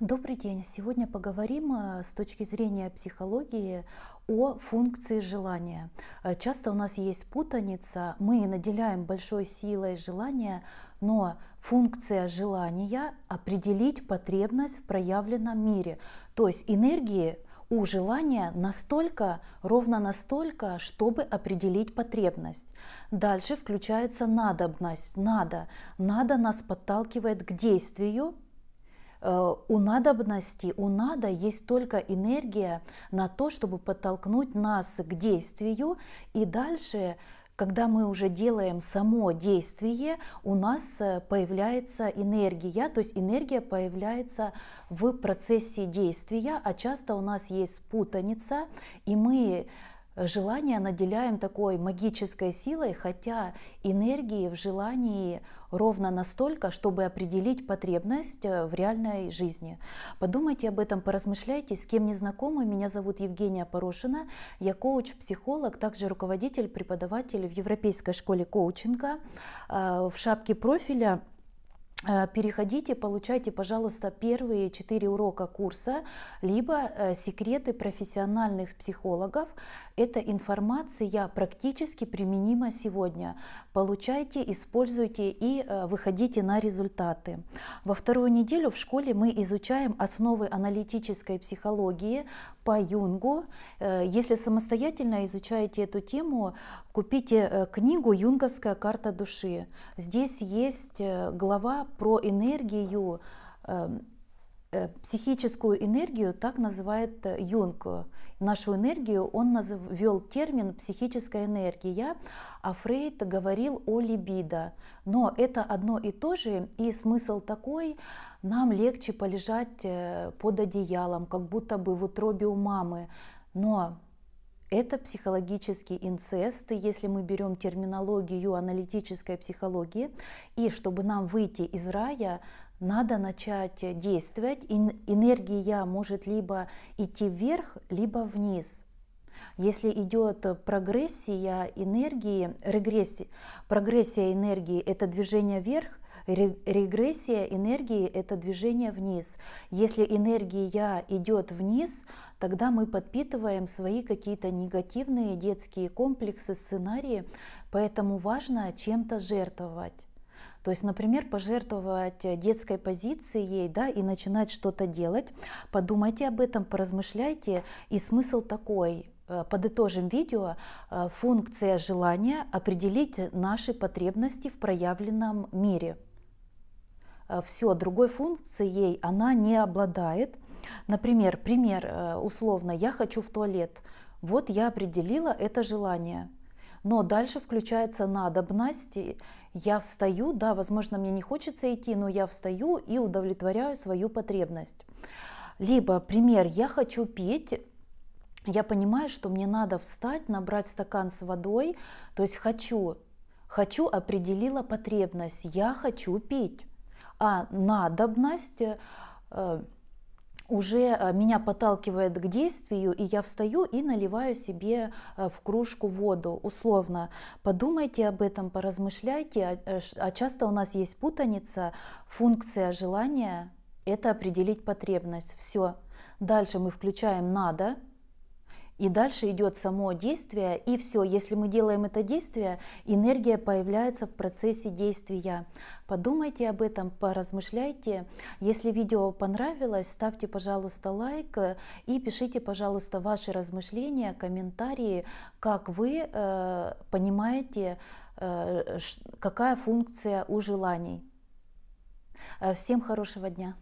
Добрый день. Сегодня поговорим э, с точки зрения психологии о функции желания. Э, часто у нас есть путаница. Мы наделяем большой силой желания, но функция желания — определить потребность в проявленном мире. То есть энергии у желания настолько, ровно настолько, чтобы определить потребность. Дальше включается надобность. Надо. Надо нас подталкивает к действию, Э, у надобности, у надо есть только энергия на то, чтобы подтолкнуть нас к действию, и дальше, когда мы уже делаем само действие, у нас э, появляется энергия, то есть энергия появляется в процессе действия, а часто у нас есть путаница, и мы желание наделяем такой магической силой, хотя энергии в желании ровно настолько, чтобы определить потребность э, в реальной жизни. Подумайте об этом, поразмышляйте, с кем не знакомы. Меня зовут Евгения Порошина, я коуч-психолог, также руководитель, преподаватель в Европейской школе коучинга. Э, в шапке профиля Э, переходите, получайте, пожалуйста, первые четыре урока курса, либо э, секреты профессиональных психологов. Это информация практически применима сегодня. Получайте, используйте и э, выходите на результаты. Во вторую неделю в школе мы изучаем основы аналитической психологии по Юнгу. Если самостоятельно изучаете эту тему, купите книгу «Юнговская карта души». Здесь есть глава про энергию, эм, э, психическую энергию так называет э, Юнг. Нашу энергию он назов... ввел термин «психическая энергия», а Фрейд говорил о либидо. Но это одно и то же, и смысл такой, нам легче полежать э, под одеялом, как будто бы в утробе у мамы. Но это психологические инцесты, если мы берем терминологию аналитической психологии. И чтобы нам выйти из рая, надо начать действовать. Энергия может либо идти вверх, либо вниз – если идет прогрессия энергии, регрессия, прогрессия энергии – это движение вверх, регрессия энергии – это движение вниз. Если энергия идет вниз, тогда мы подпитываем свои какие-то негативные детские комплексы, сценарии, поэтому важно чем-то жертвовать. То есть, например, пожертвовать детской позицией да, и начинать что-то делать. Подумайте об этом, поразмышляйте. И смысл такой. Э, подытожим видео, э, функция желания определить наши потребности в проявленном мире. Э, Все, другой функции ей она не обладает. Например, пример условно, я хочу в туалет. Вот я определила это желание. Но дальше включается надобность. Я встаю, да, возможно, мне не хочется идти, но я встаю и удовлетворяю свою потребность. Либо пример, я хочу пить, я понимаю, что мне надо встать, набрать стакан с водой, то есть хочу, хочу определила потребность, я хочу пить, а надобность э, уже э, меня подталкивает к действию, и я встаю и наливаю себе э, в кружку воду. Условно, подумайте об этом, поразмышляйте. А, э, а часто у нас есть путаница, функция желания – это определить потребность. Все. Дальше мы включаем «надо», и дальше идет само действие, и все, если мы делаем это действие, энергия появляется в процессе действия. Подумайте об этом, поразмышляйте. Если видео понравилось, ставьте, пожалуйста, лайк э, и пишите, пожалуйста, ваши размышления, комментарии, как вы э, понимаете, э, какая функция у желаний. Э, всем хорошего дня!